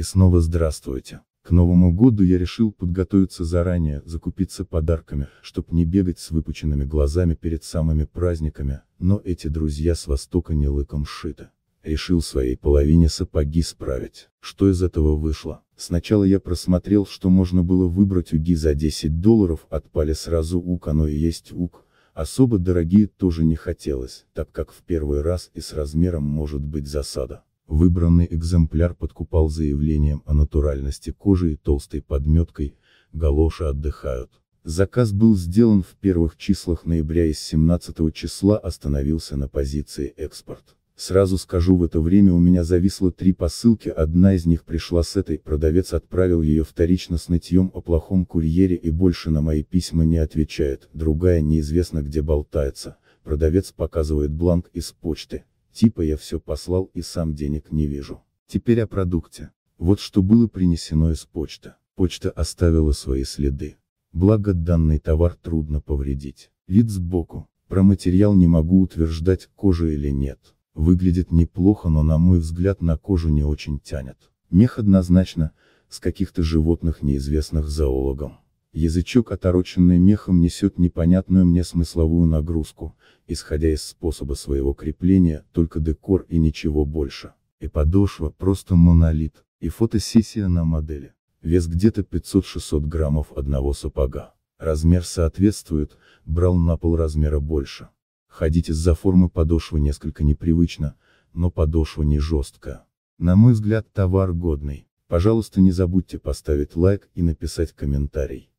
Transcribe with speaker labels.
Speaker 1: И снова здравствуйте. К Новому году я решил подготовиться заранее, закупиться подарками, чтоб не бегать с выпученными глазами перед самыми праздниками, но эти друзья с Востока не лыком шиты. Решил своей половине сапоги справить. Что из этого вышло? Сначала я просмотрел, что можно было выбрать уги за 10 долларов, отпали сразу ук, оно и есть ук. Особо дорогие тоже не хотелось, так как в первый раз и с размером может быть засада. Выбранный экземпляр подкупал заявлением о натуральности кожи и толстой подметкой, галоши отдыхают. Заказ был сделан в первых числах ноября и с 17 числа остановился на позиции экспорт. Сразу скажу, в это время у меня зависло три посылки, одна из них пришла с этой, продавец отправил ее вторично с нытьем о плохом курьере и больше на мои письма не отвечает, другая неизвестно где болтается, продавец показывает бланк из почты, Типа я все послал и сам денег не вижу. Теперь о продукте. Вот что было принесено из почты. Почта оставила свои следы. Благо данный товар трудно повредить. Вид сбоку. Про материал не могу утверждать, кожа или нет. Выглядит неплохо, но на мой взгляд на кожу не очень тянет. Мех однозначно, с каких-то животных неизвестных зоологам. Язычок, отороченный мехом, несет непонятную мне смысловую нагрузку, исходя из способа своего крепления, только декор и ничего больше. И подошва просто монолит, и фотосессия на модели. Вес где-то 500-600 граммов одного сапога. Размер соответствует, брал на пол размера больше. Ходить из-за формы подошвы несколько непривычно, но подошва не жесткая. На мой взгляд, товар годный. Пожалуйста, не забудьте поставить лайк и написать комментарий.